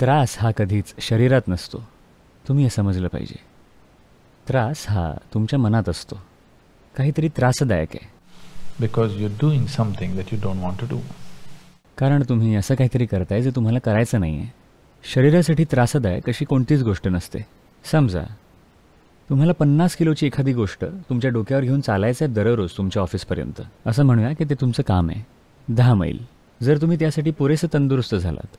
त्रास हा कधीच शरीरात नसतो तुम्ही हे समजलं पाहिजे त्रास हा तुमच्या मनात असतो काहीतरी त्रासदायक आहे because you doing something that you don't want to do कारण तुम्ही असं काहीतरी करताय जे तुम्हाला करायचं नाही आहे शरीरासाठी त्रासदायक अशी कोणतीच गोष्ट नसते समजा तुम्हाला पन्नास किलोची एखादी गोष्ट तुमच्या डोक्यावर घेऊन चालायचं आहे दररोज तुमच्या ऑफिसपर्यंत असं म्हणूया की ते तुमचं काम आहे दहा मैल जर तुम्ही त्यासाठी पुरेसं तंदुरुस्त झालात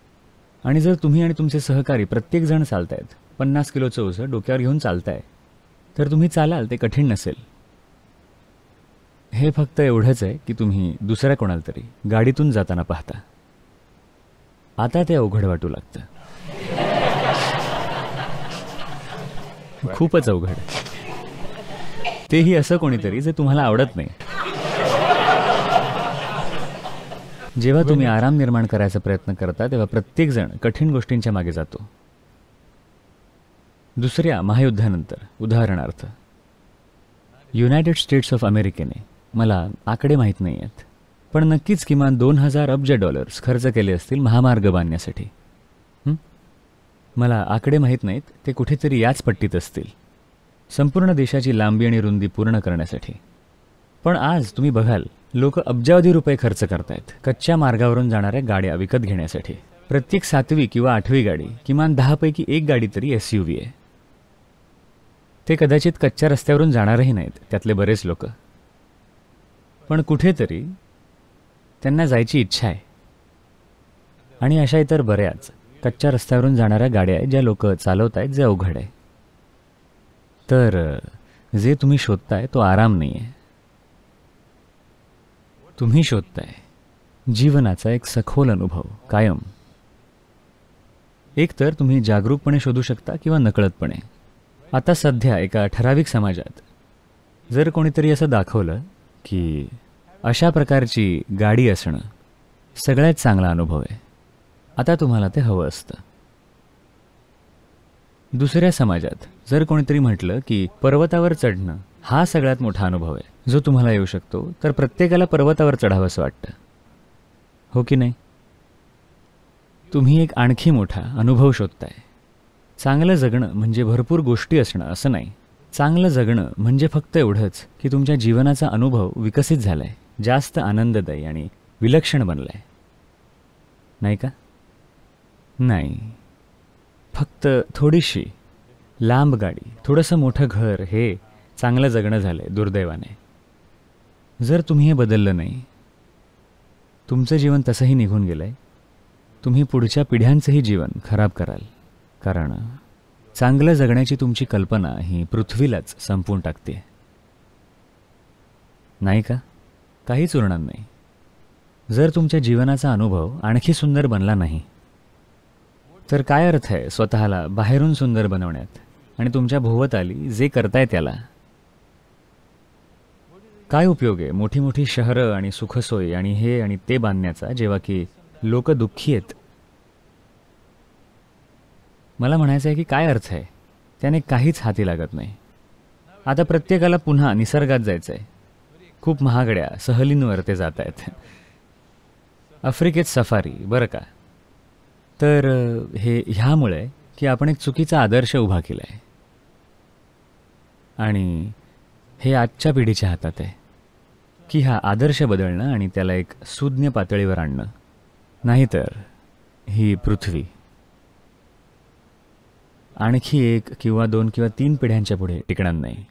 आणि जर तुम्ही आणि तुमचे सहकारी प्रत्येकजण चालतायत पन्नास किलोचं ओझं डोक्यावर घेऊन चालताय तर तुम्ही चालाल ते कठीण नसेल हे फक्त एवढंच आहे की तुम्ही दुसऱ्या कोणाला तरी गाडीतून जाताना पाहता आता ते अवघड वाटू लागतं खूपच अवघड तेही असं कोणीतरी जे तुम्हाला आवडत नाही जेव्हा तुम्ही आराम निर्माण करायचा प्रयत्न करता तेव्हा प्रत्येकजण कठीण गोष्टींच्या मागे जातो दुसऱ्या महायुद्धानंतर उदाहरणार्थ युनायटेड स्टेट्स ऑफ अमेरिकेने मला आकडे माहीत नाही आहेत पण नक्कीच किमान दोन हजार अब्ज डॉलर्स खर्च केले असतील महामार्ग बांधण्यासाठी मला आकडे माहीत नाहीत ते कुठेतरी याच पट्टीत असतील संपूर्ण देशाची लांबी आणि रुंदी पूर्ण करण्यासाठी पण आज तुम्ही बघाल लोक अब्जावधी रुपये खर्च करतायत कच्च्या मार्गावरून जाणाऱ्या गाड्या विकत घेण्यासाठी प्रत्येक सातवी किंवा आठवी गाडी किमान दहापैकी एक गाडी तरी एस यू व्ही आहे ते कदाचित कच्च्या रस्त्यावरून जाणारही नाहीत त्यातले बरेच लोक पण कुठेतरी त्यांना जायची इच्छा आहे आणि अशा इतर बऱ्याच कच्च्या रस्त्यावरून जाणाऱ्या गाड्या आहेत ज्या लोक चालवत आहेत जे अवघड आहे तर जे तुम्ही शोधताय तो आराम नाही आहे तुम्ही शोधताय जीवनाचा एक सखोल अनुभव कायम एकतर तुम्ही जागरूकपणे शोधू शकता किंवा नकळतपणे आता सध्या एका ठराविक समाजात जर कोणीतरी असं दाखवलं की अशा प्रकारची गाडी असणं सगळ्यात चांगला अनुभव आहे आता तुम्हाला ते हवं असतं दुसऱ्या समाजात जर कोणीतरी म्हटलं की पर्वतावर चढणं हा सगळ्यात मोठा अनुभव आहे जो तुम्हाला येऊ शकतो तर प्रत्येकाला पर्वतावर चढावंसं वाटतं हो की नाही तुम्ही एक आणखी मोठा अनुभव शोधताय चांगलं जगणं म्हणजे भरपूर गोष्टी असणं असं नाही चांगलं जगणं म्हणजे फक्त एवढंच की तुमच्या जीवनाचा अनुभव विकसित झाला जास्त आनंददायी आणि विलक्षण बनलाय नाही का नाही फक्त थोडीशी लांब गाडी थोडंसं मोठं घर हे चांगलं जगणं झालं आहे दुर्दैवाने जर तुम्ही हे बदललं नाही तुमचं जीवन तसंही निघून गेलं आहे तुम्ही पुढच्या पिढ्यांचंही जीवन खराब कराल कारण चांगलं जगण्याची तुमची कल्पना ही पृथ्वीलाच संपवून टाकते नाही का काहीच उरणार नाही जर तुमच्या जीवनाचा अनुभव आणखी सुंदर बनला नाही तर काय अर्थ आहे स्वतःला बाहेरून सुंदर बनवण्यात आणि तुमच्या आली जे करताय त्याला काय उपयोग आहे मोठी मोठी शहरं आणि सुखसोय आणि हे आणि ते बांधण्याचा जेव्हा की लोक दुःखी आहेत मला म्हणायचं आहे की काय अर्थ आहे त्याने काहीच हाती लागत नाही आता प्रत्येकाला पुन्हा निसर्गात जायचं आहे खूप महागड्या सहलींवर ते जात आहेत आफ्रिकेत सफारी बरं का तर हे ह्यामुळे की आपण एक चुकीचा आदर्श उभा केला आहे आणि हे आजच्या पिढीच्या हातात आहे की हा आदर्श बदलणं आणि त्याला एक सुज्ञ पातळीवर आणणं नाहीतर ही पृथ्वी आणखी एक किंवा दोन किंवा तीन पिढ्यांच्या पुढे टिकणार नाही